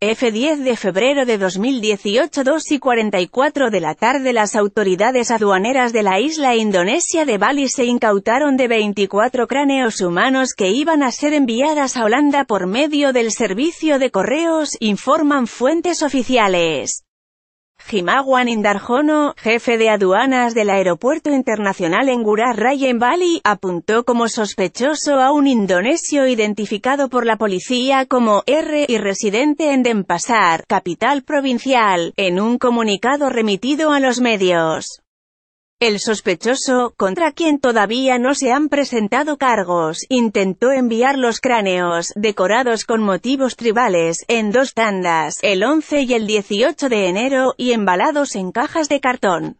F10 de febrero de 2018 2 y 44 de la tarde las autoridades aduaneras de la isla indonesia de Bali se incautaron de 24 cráneos humanos que iban a ser enviadas a Holanda por medio del servicio de correos, informan fuentes oficiales. Jimawan Indarjono, jefe de aduanas del aeropuerto internacional en Gurar Raya en Bali, apuntó como sospechoso a un indonesio identificado por la policía como R y residente en Denpasar, capital provincial, en un comunicado remitido a los medios. El sospechoso, contra quien todavía no se han presentado cargos, intentó enviar los cráneos, decorados con motivos tribales, en dos tandas, el 11 y el 18 de enero, y embalados en cajas de cartón.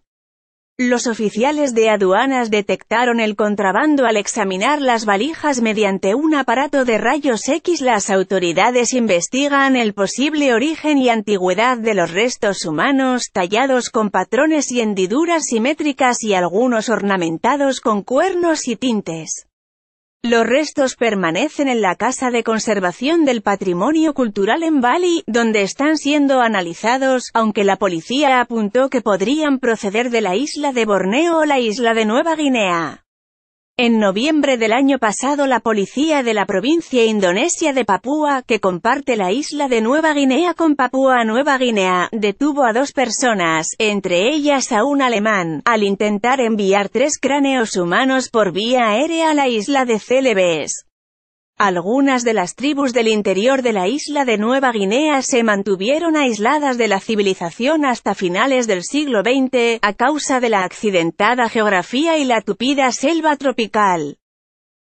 Los oficiales de aduanas detectaron el contrabando al examinar las valijas mediante un aparato de rayos X. Las autoridades investigan el posible origen y antigüedad de los restos humanos tallados con patrones y hendiduras simétricas y algunos ornamentados con cuernos y tintes. Los restos permanecen en la Casa de Conservación del Patrimonio Cultural en Bali, donde están siendo analizados, aunque la policía apuntó que podrían proceder de la isla de Borneo o la isla de Nueva Guinea. En noviembre del año pasado la policía de la provincia indonesia de Papúa, que comparte la isla de Nueva Guinea con Papúa Nueva Guinea, detuvo a dos personas, entre ellas a un alemán, al intentar enviar tres cráneos humanos por vía aérea a la isla de Celebes. Algunas de las tribus del interior de la isla de Nueva Guinea se mantuvieron aisladas de la civilización hasta finales del siglo XX, a causa de la accidentada geografía y la tupida selva tropical.